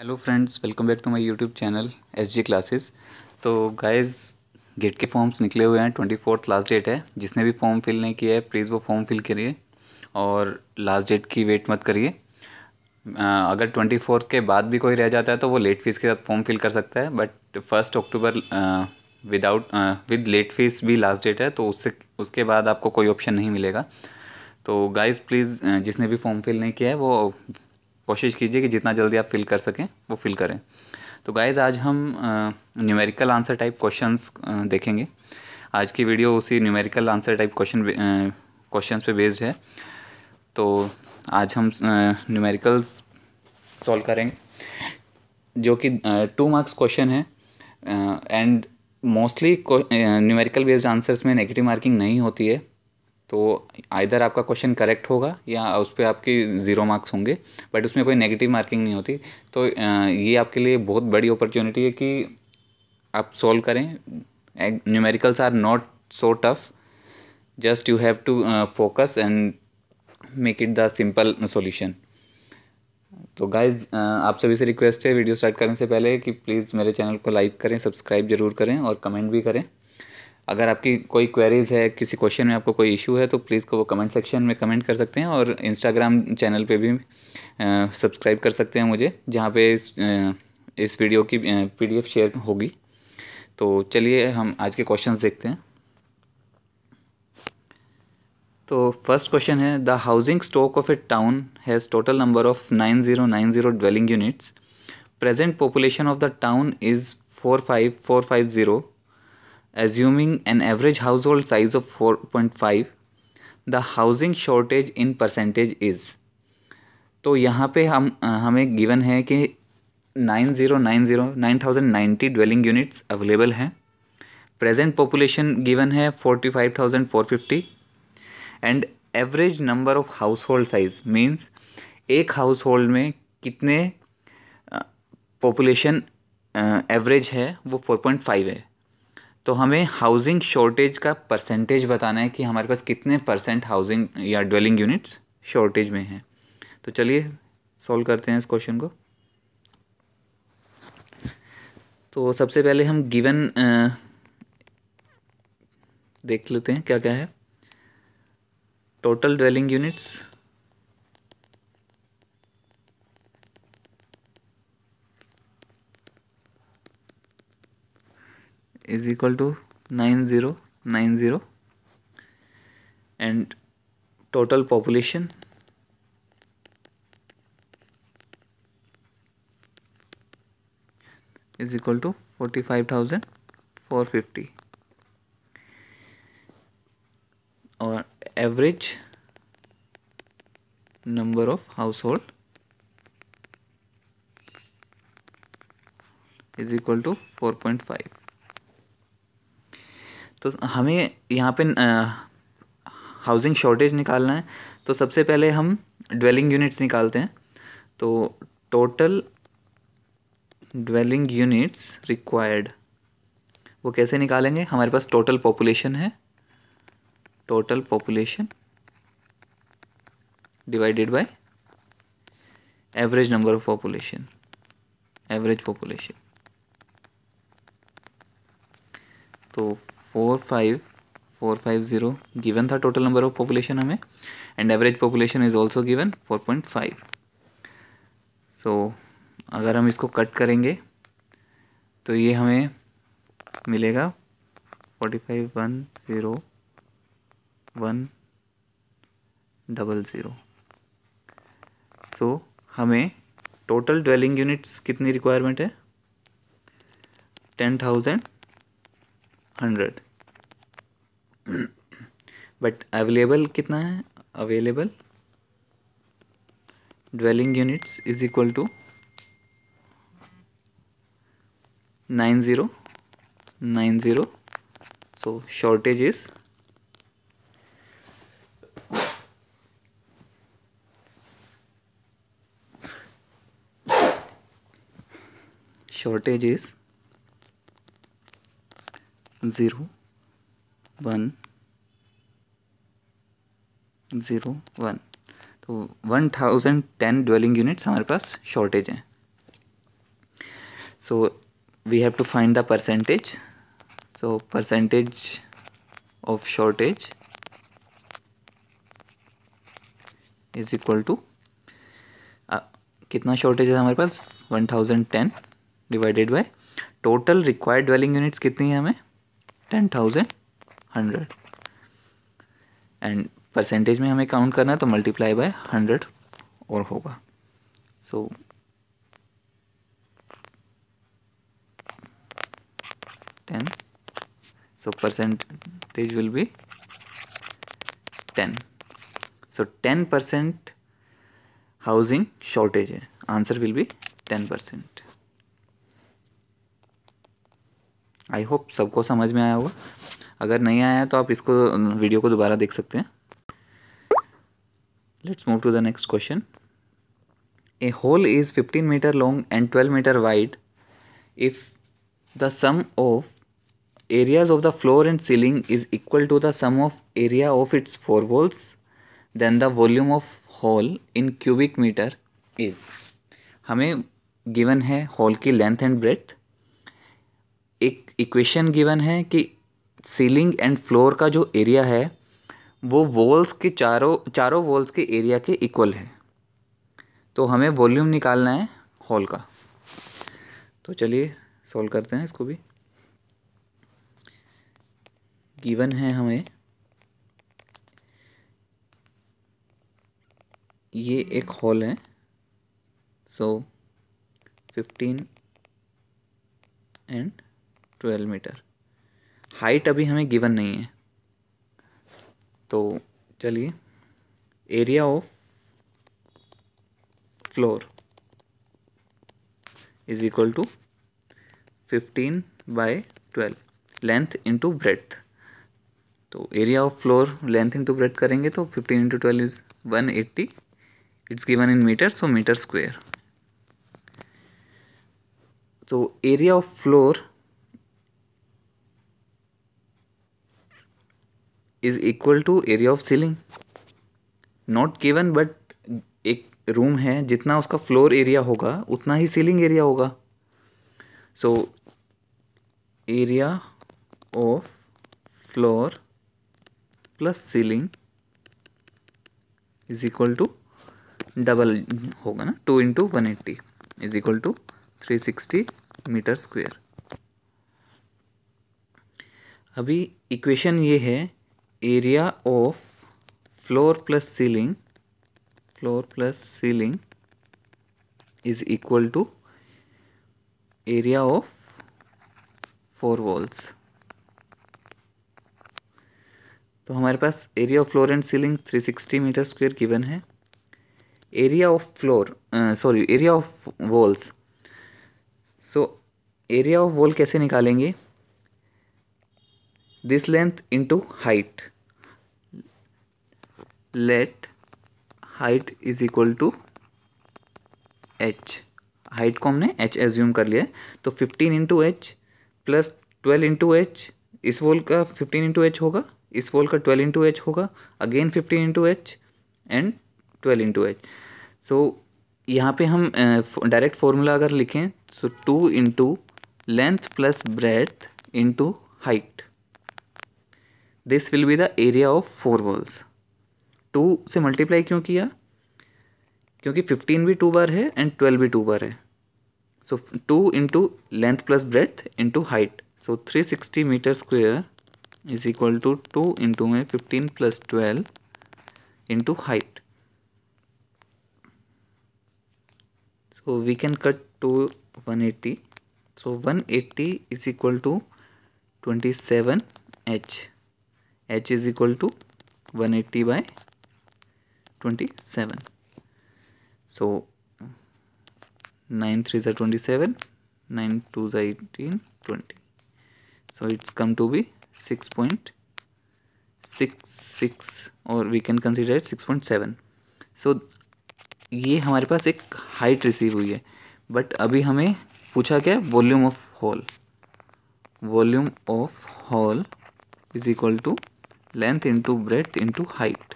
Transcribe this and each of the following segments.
Hello friends welcome back to my YouTube channel S G classes तो guys GATE के forms निकले हुए हैं ट्वेंटी फोर्थ लास्ट डेट है जिसने भी फॉर्म फिल नहीं किया है प्लीज़ वो फॉर्म फिल करिए और लास्ट डेट की वेट मत करिए अगर ट्वेंटी फोर्थ के बाद भी कोई रह जाता है तो वो लेट फीस के साथ फॉर्म फिल कर सकता है but first October without with late fees भी लास्ट डेट है तो उससे उसके बाद आपको कोई ऑप्शन नहीं मिलेगा तो गाइज़ प्लीज़ जिसने भी फॉर्म फिल नहीं किया है वो कोशिश कीजिए कि जितना जल्दी आप फिल कर सकें वो फिल करें तो गाइज़ आज हम न्यूमेरिकल आंसर टाइप क्वेश्चंस देखेंगे आज की वीडियो उसी numerical answer type question questions पे बेस्ड है तो आज हम न्यूमेरिकल्स सॉल्व करेंगे जो कि टू मार्क्स क्वेश्चन है and mostly numerical based answers में नेगेटिव मार्किंग नहीं होती है तो आइधर आपका क्वेश्चन करेक्ट होगा या उस पर आपके ज़ीरो मार्क्स होंगे बट उसमें कोई नेगेटिव मार्किंग नहीं होती तो ये आपके लिए बहुत बड़ी अपॉर्चुनिटी है कि आप सॉल्व करें numericals are not so tough just you have to focus and make it the simple solution तो गाइज आप सभी से रिक्वेस्ट है वीडियो स्टार्ट करने से पहले कि प्लीज़ मेरे चैनल को लाइक करें सब्सक्राइब जरूर करें और कमेंट भी करें अगर आपकी कोई क्वेरीज़ है किसी क्वेश्चन में आपको कोई इशू है तो प्लीज़ को वो कमेंट सेक्शन में कमेंट कर सकते हैं और इंस्टाग्राम चैनल पे भी सब्सक्राइब कर सकते हैं मुझे जहाँ पे इस, इस वीडियो की पीडीएफ शेयर होगी तो चलिए हम आज के क्वेश्चंस देखते हैं तो फर्स्ट क्वेश्चन है the housing stock of a town has total number of nine zero nine zero dwelling units present population of the town is four five four five zero assuming an average household size of 4.5 the housing shortage in percentage is तो यहाँ पे हम हमें given है कि nine zero nine zero nine thousand ninety dwelling units available हैं present population given है forty five thousand four fifty and average number of household size means एक हाउस होल्ड में कितने पॉपुलेशन एवरेज है वो four point five है तो हमें हाउसिंग शॉर्टेज का परसेंटेज बताना है कि हमारे पास कितने परसेंट हाउसिंग या ड्वेलिंग यूनिट्स शॉर्टेज में हैं तो चलिए सॉल्व करते हैं इस क्वेश्चन को तो सबसे पहले हम गिवन देख लेते हैं क्या क्या है total dwelling units is equal to 9090 and total population is equal to 45,450 or average number of household is equal to 4.5 तो हमें यहाँ पे हाउसिंग शॉर्टेज निकालना है तो सबसे पहले हम ड्वेलिंग यूनिट्स निकालते हैं तो टोटल ड्वेलिंग यूनिट्स रिक्वायर्ड वो कैसे निकालेंगे हमारे पास टोटल पॉपुलेशन है total population divided by average number of population average population तो four five four five zero given था टोटल नंबर ऑफ पॉपुलेशन हमें and average population is also given four point five so अगर हम इसको cut करेंगे तो ये हमें मिलेगा forty five one zero one double zero so हमें टोटल ड्वेलिंग यूनिट्स कितनी रिक्वायरमेंट है ten thousand hundred but available कितना है available dwelling units is equal to nine zero nine zero so shortage is shortage is zero one zero one तो one thousand ten dwelling units हमारे पास shortage हैं so we have to find the percentage so percentage of shortage is equal to कितना shortage है हमारे पास one thousand ten divided by total required dwelling units कितनी है हमें ten thousand hundred and percentage में हमें काउंट करना है तो मल्टीप्लाई बाय हंड्रेड और होगा so ten so percentage will be ten so ten percent housing shortage है answer will be ten percent I hope सबको समझ में आया होगा अगर नहीं आया है तो आप इसको वीडियो को दोबारा देख सकते हैं let's move to the next question a hall is fifteen metre long and twelve metre wide if the sum of areas of the floor and ceiling is equal to the sum of area of its four walls then the volume of hall in cubic metre is हमें given है hall की length and breadth एक equation given है कि ceiling and floor का जो area है वो वॉल्स के चारों चारों वॉल्स के एरिया के इक्वल है तो हमें वॉल्यूम निकालना है हॉल का तो चलिए सॉल्व करते हैं इसको भी गिवन है हमें ये एक हॉल है so fifteen and twelve metre height अभी हमें गिवन नहीं है तो चलिए area of floor is equal to fifteen by twelve length into breadth तो area of floor length into breadth करेंगे तो fifteen into twelve is one eighty it's given in metre so metre square तो area of floor is equal to area of ceiling not given but एक room है जितना उसका floor area होगा उतना ही ceiling area होगा so area of floor plus ceiling is equal to double होगा ना two into one eighty is equal to three sixty metre square अभी इक्वेशन ये है area of floor plus ceiling floor plus ceiling is equal to area of four walls तो हमारे पास area of floor and ceiling 360 metre square given है area of floor sorry area of walls so area of wall कैसे निकालेंगे this length into height let height is equal to H height को हमने H assume कर लिया है तो fifteen into H plus twelve into H इस wall का फिफ्टीन इंटू एच होगा इस वॉल का ट्वेल्व इंटू एच होगा again fifteen into H and twelve into H so यहाँ पे हम डायरेक्ट फॉर्मूला अगर लिखें so two into length plus breadth into height this will be the area of four walls two से multiply क्यों किया क्योंकि फिफ्टीन भी टू बार है एंड ट्वेल्व भी टू बार है so two into length plus breadth into height so three sixty metre square is equal to two into में fifteen plus twelve into height so we can cut two one eighty so one eighty is equal to twenty seven H H is equal to one eighty by 27 so 9 3 is 27 9 2 is 18 20 so it's come to be 6.66 or we can consider it 6.7 so ये हमारे पास एक height receive हुई है but अभी हमें पूछा क्या है volume of hall volume of hall is equal to length into breadth into height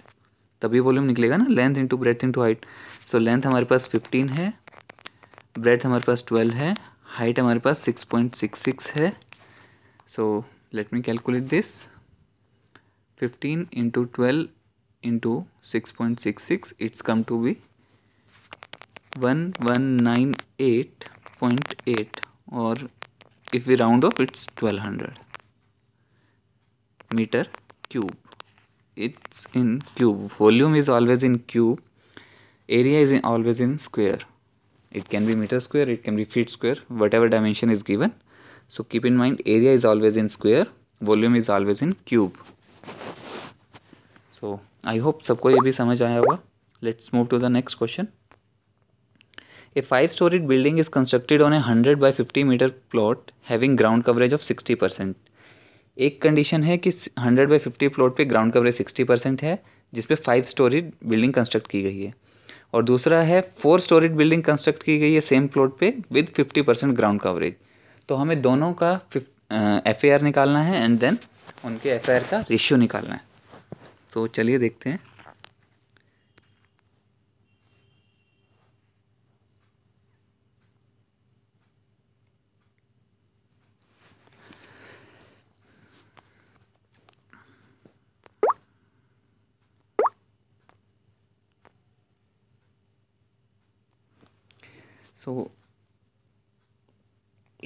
तभी वॉल्यूम निकलेगा ना length into breadth into height so length हमारे पास फिफ्टीन है ब्रेथ हमारे पास ट्वेल्व है हाइट हमारे पास सिक्स पॉइंट सिक्स सिक्स है so let me calculate this fifteen into twelve into six point six six it's come to be one one nine eight point eight और if we round off it's twelve hundred metre cube it's in cube volume is always in cube area is in, always in square it can be meter square it can be feet square whatever dimension is given so keep in mind area is always in square volume is always in cube so i hope sabko ye bhi samajh aaya hoga let's move to the next question a five storied building is constructed on a 100 by 50 meter plot having ground coverage of sixty percent एक condition है कि hundred by fifty plot पे ground coverage sixty percent है जिसपे five story building construct की गई है और दूसरा है फोर स्टोरी बिल्डिंग कंस्ट्रक्ट की गई है सेम प्लॉट पे with fifty percent ground coverage तो हमें दोनों का एफ निकालना है एंड देन उनके एफ का रेशियो निकालना है तो चलिए देखते हैं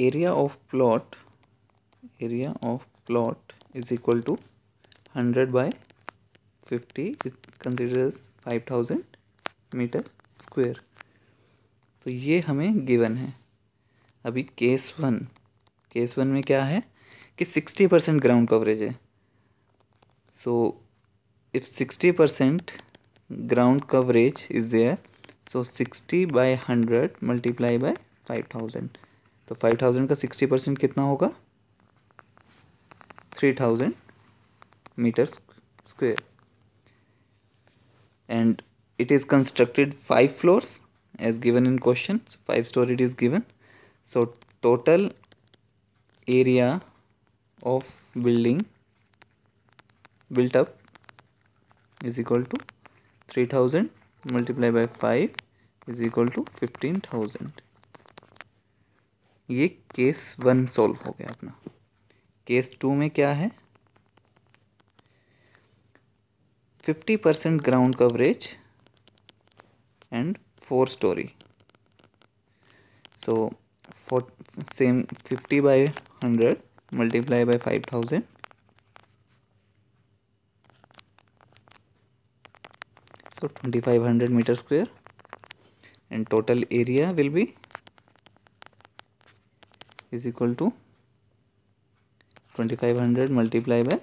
area of plot area of plot is equal to 100 by 50 is considered as 5000 metre square तो ये हमें गिवन है अभी केस वन केस वन में क्या है कि सिक्सटी परसेंट ग्राउंड कवरेज है so if sixty percent ground coverage is there so sixty by hundred multiply by thousand तो फाइव थाउजेंड का सिक्सटी परसेंट कितना होगा three thousand metre square and it is constructed five floors as given in question five store it is given so total area of building built up is equal to three thousand multiply by five is equal to fifteen thousand ये case one solve हो गया अपना case two में क्या है fifty percent ground coverage and four storey so four same fifty by hundred multiply by five thousand so twenty five hundred metre square and total area will be is equal to twenty five hundred multiply by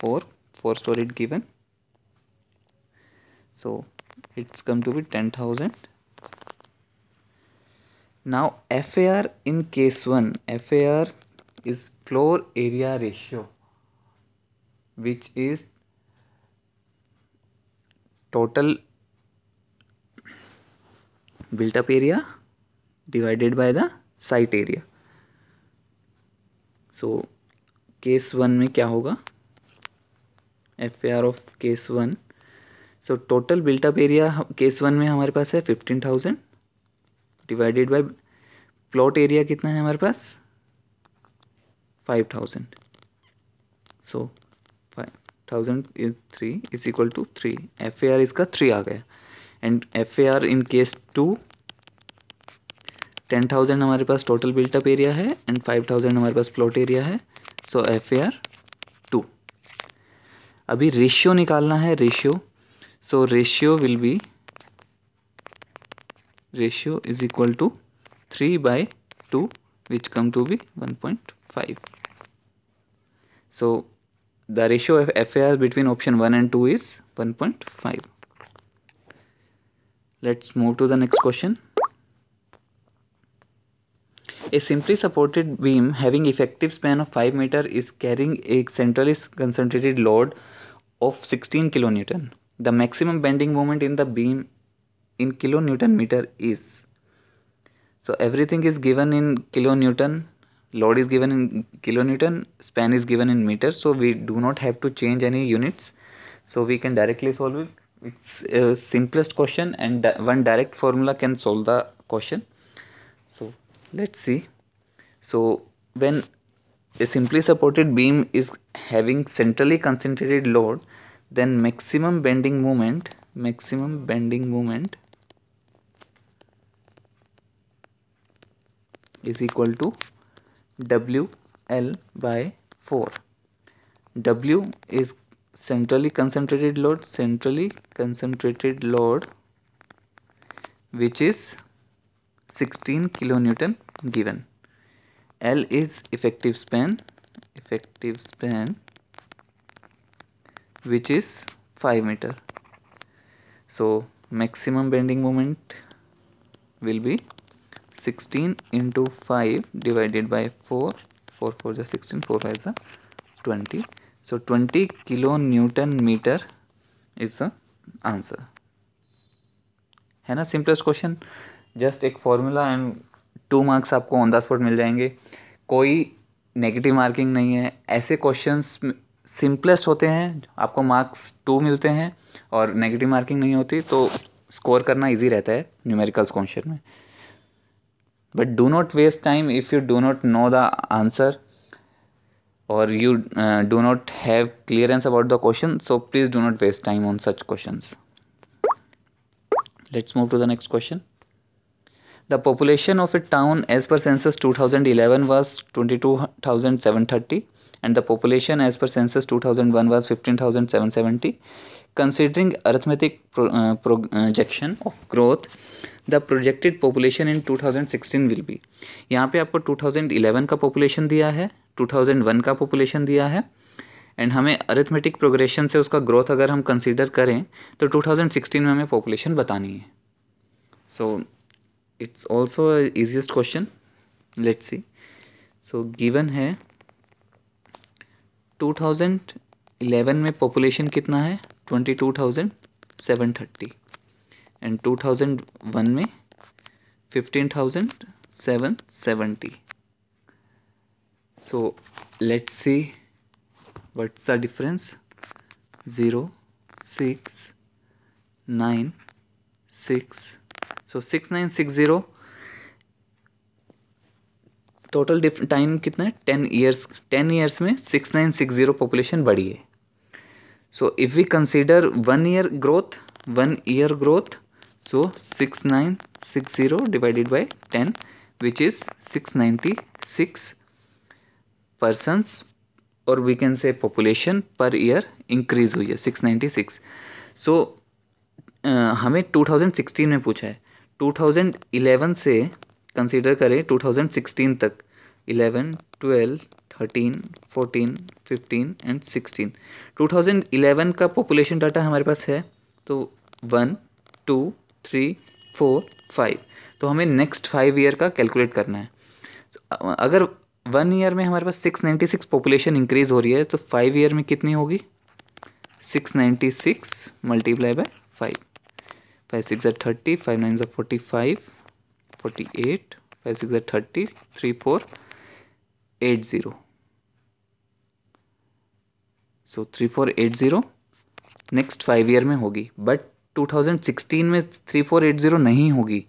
four four store it given so it's come to be ten thousand now F A R in case one F A R is floor area ratio which is total built up area divided by the site area so case one में क्या होगा F A R of case one so total built up area case one में हमारे पास है fifteen thousand divided by plot area कितना है हमारे पास five thousand so five thousand is three is equal to three F A R इसका three आ गया and F A R in case two ten thousand हमारे पास टोटल बिल्टअप एरिया है एंड फाइव थाउजेंड हमारे पास प्लॉट एरिया है so F A R two अभी रेशियो निकालना है ratio so ratio will be ratio is equal to three by two which come to be which come to be 1.5 F A R between option one and two is one point five let's move to the next question A simply supported beam having effective span of 5 meter is carrying a centrally concentrated load of 16 kilonewton. The maximum bending moment in the beam in kilonewton meter is. So everything is given in kilonewton, load is given in kilonewton, span is given in meter. So we do not have to change any units. So we can directly solve it. It's a simplest question and one direct formula can solve the question. So let's see so when a simply supported beam is having centrally concentrated load then maximum bending moment maximum bending moment is equal to WL by 4 W is centrally concentrated load centrally concentrated load which is 16 kilonewton given L is effective span effective span which is 5 meter so maximum bending moment will be 16 into 5 divided by 4 4 4 is 16 4 5 is 20 so 20 kilo newton meter is the answer है ना simplest question just एक formula and two marks आपको on the spot मिल जाएंगे कोई negative marking नहीं है ऐसे क्वेश्चंस सिंपलेस्ट होते हैं आपको मार्क्स टू मिलते हैं और नेगेटिव मार्किंग नहीं होती तो स्कोर करना इजी रहता है न्यूमेरिकल्स क्वेश्चन में but do not waste time if you do not know the answer और you do not have clearance about the question so please do not waste time on such question let's move to the next question the population of a town as per census 2011 was thirty and the population as per census 2001 was seventy considering arithmetic projection of growth the projected population in two thousand sixteen will be यहाँ पे आपको two thousand eleven का population दिया है two thousand one का population दिया है and हमें अर्थमेटिक प्रोग्रेशन से उसका ग्रोथ अगर हम कंसिडर करें तो टू थाउजेंड सिक्सटीन में हमें पॉपुलेशन बतानी है सो so, it's also easiest question let's see so given here, 2011 में population kitna hai 22,730 and 2001 में 15,770 so let's see what's the difference 0 6 9 6 so six nine six zero total time कितना है ten years ten years में six nine six zero population बढ़ी है so if we consider one year growth one year growth so six nine six zero divided by ten which is six ninety six persons और we can say population per year increase हुई है six ninety six so हमें to thousand sixteen में पूछा है 2011 से consider करें 2016 तक 11, 12, 13, 14, 15 एंड 16 2011 का पॉपुलेशन डाटा हमारे पास है तो one two three four five तो हमें नेक्स्ट फाइव ईयर का कैलकुलेट करना है तो अगर वन ईयर में हमारे पास six ninety six population increase हो रही है तो फाइव ईयर में कितनी होगी six ninety six multiply by five five six are thirty five nine जो forty five forty eight five six are thirty three four eight zero so three four eight zero next five year में होगी but two thousand sixteen में three four eight zero नहीं होगी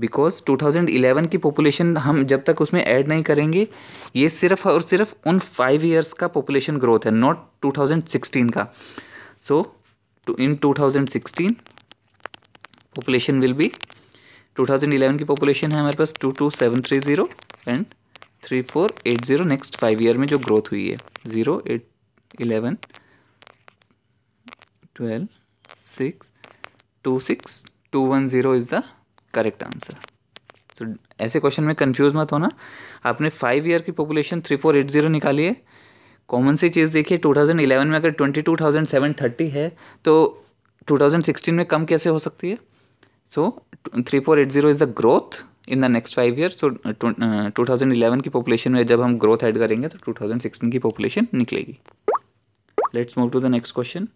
because two thousand eleven की population हम जब तक उसमें ऐड नहीं करेंगे ये सिर्फ और सिर्फ उन फाइव ईयर्स का पॉपुलेशन ग्रोथ है नॉट टू थाउजेंड सिक्सटीन का so so, in sixteen population will be 2011 की पॉपुलेशन है हमारे पास 22730 एंड 3480 नेक्स्ट फाइव ईयर में जो ग्रोथ हुई है zero eight eleven twelve six two six two one zero is the correct answer तो ऐसे क्वेश्चन में कंफ्यूज मत होना आपने फाइव ईयर की population three four eight zero निकाली है कॉमन सी चीज़ देखिए टू थाउजेंड इलेवन में अगर twenty two thousand seven thirty है तो टू थाउजेंड सिक्सटीन में कम कैसे हो सकती है so three four eight zero is the growth in the next five year so two thousand eleven की पॉपुलेशन में जब हम ग्रोथ ऐड करेंगे तो टू थाउजेंड सिक्सटीन की पॉपुलेशन निकलेगी let's move to the next question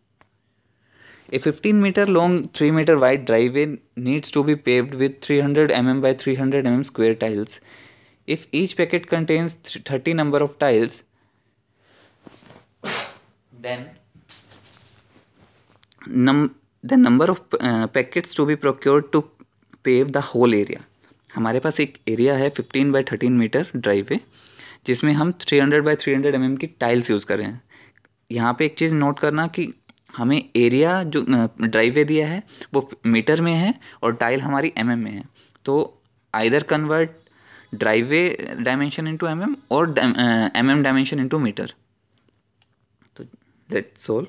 a fifteen metre long three meter wide driveway needs to be paved with three hundred m m by three hundred m m square tiles if each packet contains thirty number of tiles then the number of packets to be procure to pave the whole area हमारे पास एक area है fifteen by thirteen meter driveway जिसमें हम three hundred by three hundred m की tiles use कर रहे हैं यहाँ पे एक चीज़ नोट करना कि हमें एरिया जो वे uh, दिया है वो मीटर में है और टाइल हमारी एम mm में है तो either convert driveway dimension into m m और m m dimension into meter तो that's all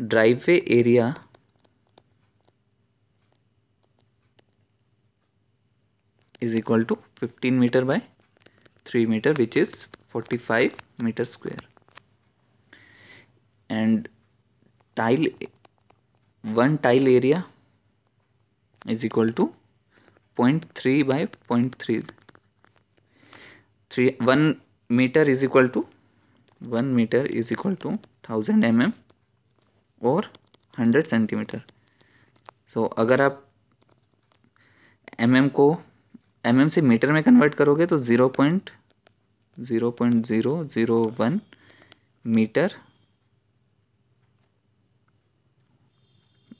driveway area is equal to fifteen meter by three meter which is forty five meter square and tile one tile area is equal to point three by point three three one meter is equal to one meter is equal to thousand m m और hundred centimeter so अगर आप M mm को m mm से meter में convert करोगे तो zero point zero point zero zero one meter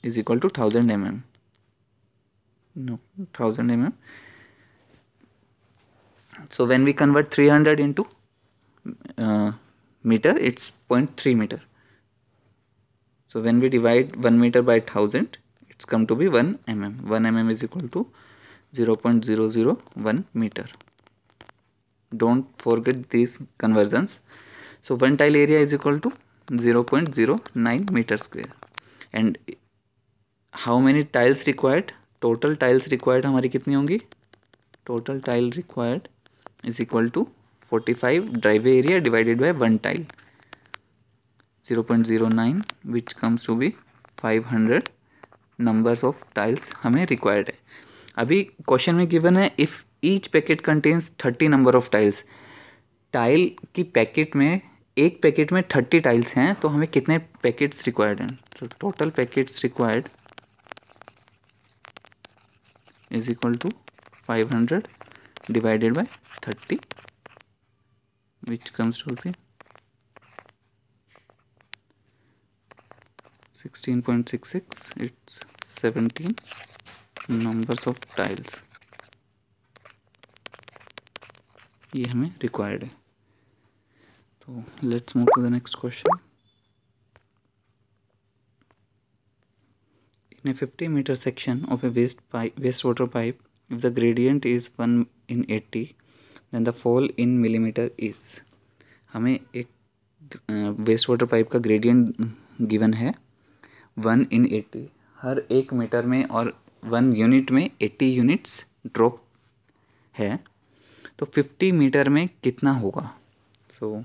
is equal to thousand m m m m so when we convert three hundred into meter it's point three meter So when we divide 1 meter by 1000, it's come to be 1 mm. 1 mm is equal to 0.001 meter. Don't forget these conversions. So one tile area is equal to 0.09 meter square. And how many tiles required? Total tiles required hamari kitni hongi Total tile required is equal to 45 driveway area divided by one tile. 0.09 which comes to be 500 numbers of tiles हमें required है अभी question में given है if each packet contains 30 number of tiles tile की packet में एक packet में 30 tiles हैं तो हमें कितने पैकेट्स रिक्वायर्ड हैं तो total packets required is equal to 500 divided by 30 which comes to be 16.66 it's 17 numbers of tiles ये हमें रिक्वायर्ड है तो let's move to the next question In a 50 meter section of a waste pipe, wastewater pipe, if the gradient is 1 in 80, then the fall in millimeter is. हमें एक waste water pipe का gradient given है one in eighty हर एक meter में और one unit में eighty units drop है तो फिफ्टी मीटर में कितना होगा सो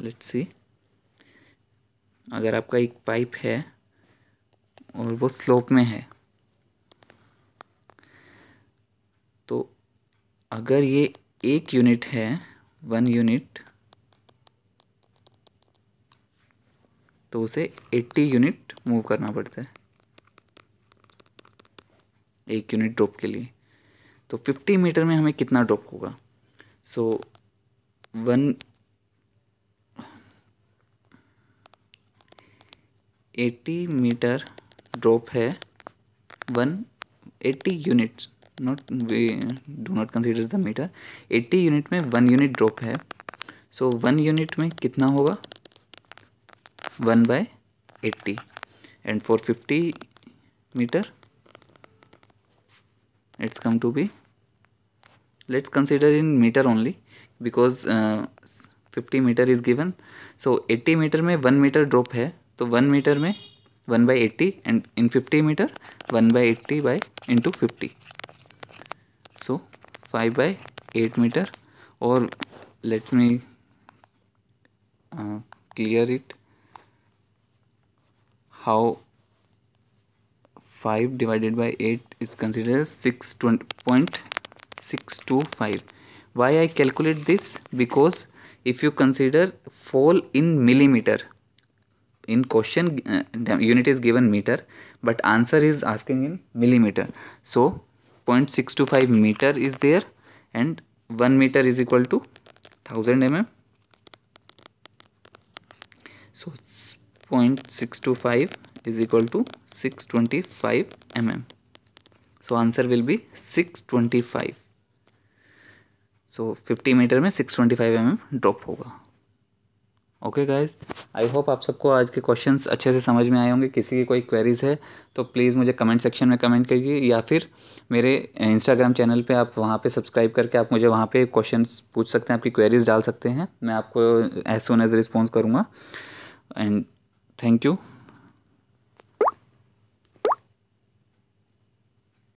लेट्स सी अगर आपका एक पाइप है और वो स्लोप में है तो अगर ये एक यूनिट है वन यूनिट तो उसे 80 यूनिट मूव करना पड़ता है एक यूनिट ड्रॉप के लिए तो 50 मीटर में हमें कितना ड्रॉप होगा so one eighty meter drop है one eighty unit not we do not consider the meter eighty unit में वन यूनिट ड्रॉप है सो वन यूनिट में कितना होगा one by eighty and four fifty meter it's come to be let's consider in meter only because fifty meter is given so eighty meter में one meter drop है तो one meter में one by eighty and in fifty meter one by eighty by two fifty so five by eight meter और let me clear it how 5 divided by 8 is considered as 6.625 why I calculate this because if you consider fall in millimeter in question uh, unit is given meter but answer is asking in millimeter so 0.625 meter is there and 1 meter is equal to 1000 mm so point six two five is equal to six twenty five m m so answer will be six twenty five so fifty meter में six twenty five m m drop होगा okay guys I hope आप सबको आज के questions अच्छे से समझ में आए होंगे किसी की कोई क्वेरीज़ है तो प्लीज़ मुझे कमेंट सेक्शन में कमेंट करिए या फिर मेरे इंस्टाग्राम eh, चैनल पे आप वहाँ पे सब्सक्राइब करके आप मुझे वहाँ पे क्वेश्चंस पूछ सकते हैं आपकी क्वेरीज़ डाल सकते हैं मैं आपको एज सोन एज रिस्पॉन्स करूँगा एंड Thank you.